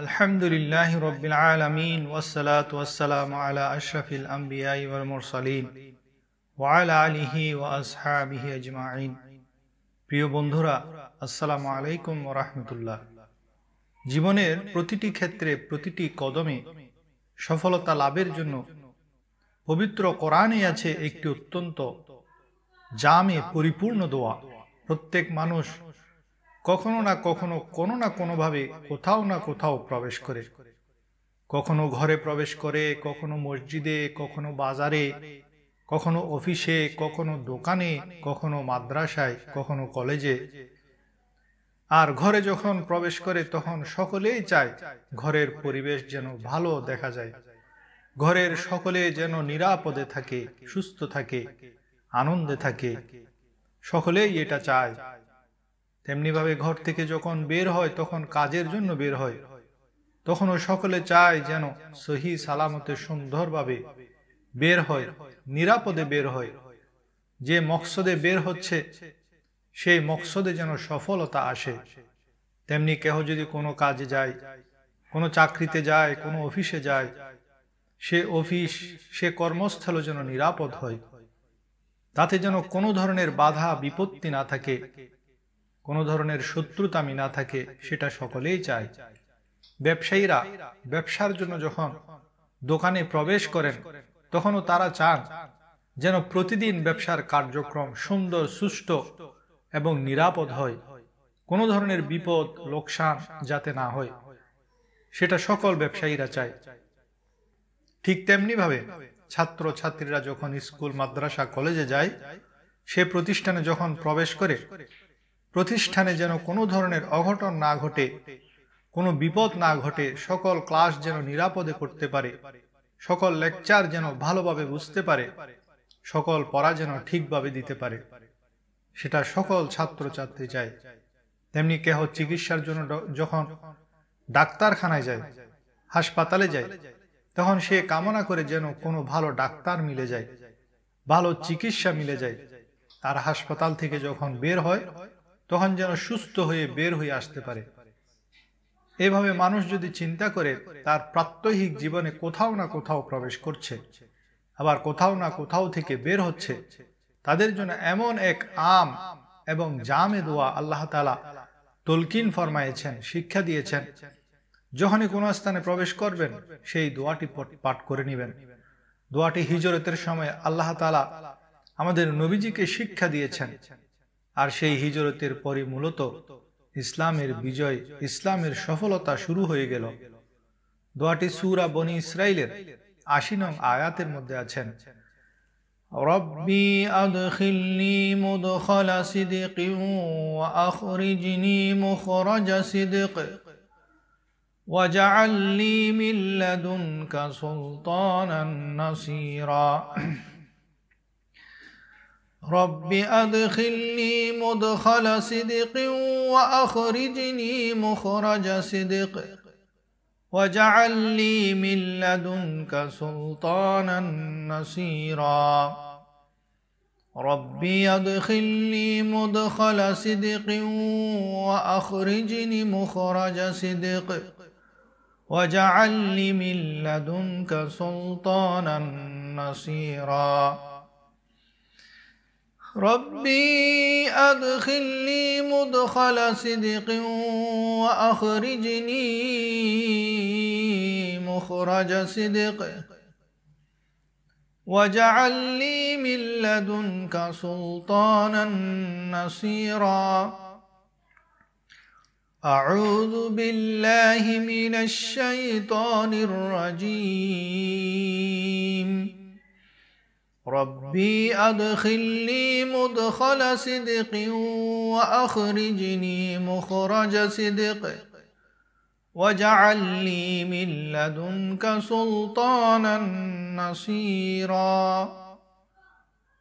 আলহামদুলিল্লাহ রবিল আলমিন ওসালাত ওয়াসালাম আলা আশরাফিল আম্বিয়াই ওয়াল মুরসালিন ওয়ালা আলিহি ওয়া প্রিয় বন্ধুরা আসসালামু আলাইকুম রাহমাতুল্লাহ জীবনের প্রতিটি ক্ষেত্রে প্রতিটি কদমে সফলতা লাভের জন্য পবিত্র কোরআনে আছে একটি অত্যন্ত জামে পরিপূর্ণ দোয়া প্রত্যেক মানুষ কখনো না কখনো কোনো না কোনোভাবে কোথাও না কোথাও প্রবেশ করে কখনো ঘরে প্রবেশ করে কখনো মসজিদে কখনো বাজারে কখনো অফিসে কখনো দোকানে কখনো মাদ্রাসায় কখনো কলেজে আর ঘরে যখন প্রবেশ করে তখন সকলেই চায় ঘরের পরিবেশ যেন ভালো দেখা যায় ঘরের সকলে যেন নিরাপদে থাকে সুস্থ থাকে আনন্দে থাকে সকলেই এটা চায় তেমনিভাবে ঘর থেকে যখন বের হয় তখন কাজের জন্য বের হয় তখন ও সকলে চায় যেন সহি সালামতে সুন্দরভাবে বের হয় নিরাপদে বের হয় যে মকসদে বের হচ্ছে সেই মকসদে যেন সফলতা আসে তেমনি কেহ যদি কোনো কাজে যায় কোনো চাকরিতে যায় কোনো অফিসে যায় সে অফিস সে কর্মস্থল যেন নিরাপদ হয় তাতে যেন কোনো ধরনের বাধা বিপত্তি না থাকে কোনো ধরনের শত্রুতামি না থাকে সেটা সকলেই চায় ব্যবসায়ীরা ব্যবসার জন্য যখন দোকানে প্রবেশ করেন তখনও তারা চান যেন প্রতিদিন ব্যবসার কার্যক্রম সুন্দর সুষ্ঠু এবং নিরাপদ হয় কোনো ধরনের বিপদ লোকসান যাতে না হয় সেটা সকল ব্যবসায়ীরা চায় ঠিক তেমনিভাবে ছাত্র ছাত্রীরা যখন স্কুল মাদ্রাসা কলেজে যায় সে প্রতিষ্ঠানে যখন প্রবেশ করে প্রতিষ্ঠানে যেন কোনো ধরনের অঘটন না ঘটে কোনো বিপদ না ঘটে সকল ক্লাস যেন নিরাপদে করতে পারে সকল লেকচার যেন ভালোভাবে বুঝতে পারে সকল পড়া যেন ঠিকভাবে দিতে পারে সেটা সকল ছাত্র ছাত্রী চায় তেমনি কেহ চিকিৎসার জন্য যখন ডাক্তারখানায় যায় হাসপাতালে যায় তখন সে কামনা করে যেন কোনো ভালো ডাক্তার মিলে যায় ভালো চিকিৎসা মিলে যায় আর হাসপাতাল থেকে যখন বের হয় তখন যেন সুস্থ হয়ে বের হয়ে আসতে পারে এভাবে মানুষ যদি চিন্তা করে তার প্রাত্যহিক জীবনে কোথাও না কোথাও প্রবেশ করছে আবার কোথাও না কোথাও থেকে বের হচ্ছে তাদের জন্য এমন এক আম এবং জামে দোয়া আল্লাহ তালা তলকিন ফরমাইয়েছেন শিক্ষা দিয়েছেন যখনই কোনো স্থানে প্রবেশ করবেন সেই দোয়াটি পাঠ করে নেবেন দোয়াটি হিজরতের সময় আল্লাহ তালা আমাদের নবীজিকে শিক্ষা দিয়েছেন আর সেই হিজরতের পরই মূলত ইসলামের বিজয় ইসলামের সফলতা শুরু হয়ে গেল দোয়াটি সুরা বনি ইসরাইলের আশি নং আয়াতের মধ্যে আছেন রব্বি আদখিলনি মুদখালা সিদিক ওয়া আখরিজনি মুখরাজা সিদিক واجعل لي من لدنك سلطانا نصيرا رب أدخلني مدخل صدق وأخرجني مخرج صدق واجعل لي من لدنك سلطانا نصيرا رب أدخلني مدخل صدق وأخرجني مخرج صدق واجعل لي من لدنك سلطانا نصيرا ربي أدخل لي مدخل صدق وأخرجني مخرج صدق واجعل لي من لدنك سلطانا نصيرا أعوذ بالله من الشيطان الرجيم ربي أدخلني مدخل صدق وأخرجني مخرج صدق واجعل لي من لدنك سلطانا نصيرا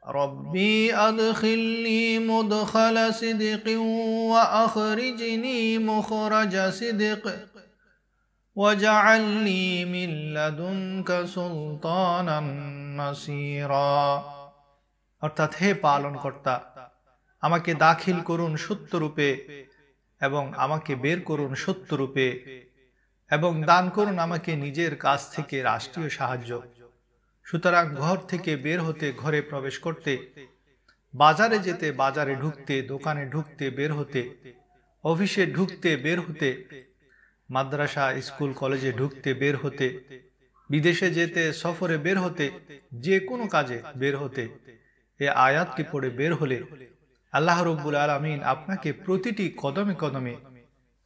ربي أدخلني مدخل صدق وأخرجني مخرج صدق واجعل لي من لدنك سلطانا অর্থাৎ হে পালন কর্তা আমাকে দাখিল করুন সত্যরূপে এবং আমাকে বের করুন সত্যরূপে এবং দান করুন আমাকে নিজের কাছ থেকে রাষ্ট্রীয় সাহায্য সুতরাং ঘর থেকে বের হতে ঘরে প্রবেশ করতে বাজারে যেতে বাজারে ঢুকতে দোকানে ঢুকতে বের হতে অফিসে ঢুকতে বের হতে মাদ্রাসা স্কুল কলেজে ঢুকতে বের হতে বিদেশে যেতে সফরে বের হতে যে কোনো কাজে বের হতে এ আয়াতকে পড়ে বের হলে আল্লাহ রব্বুল আলমিন আপনাকে প্রতিটি কদমে কদমে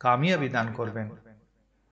কামিয়াবি দান করবেন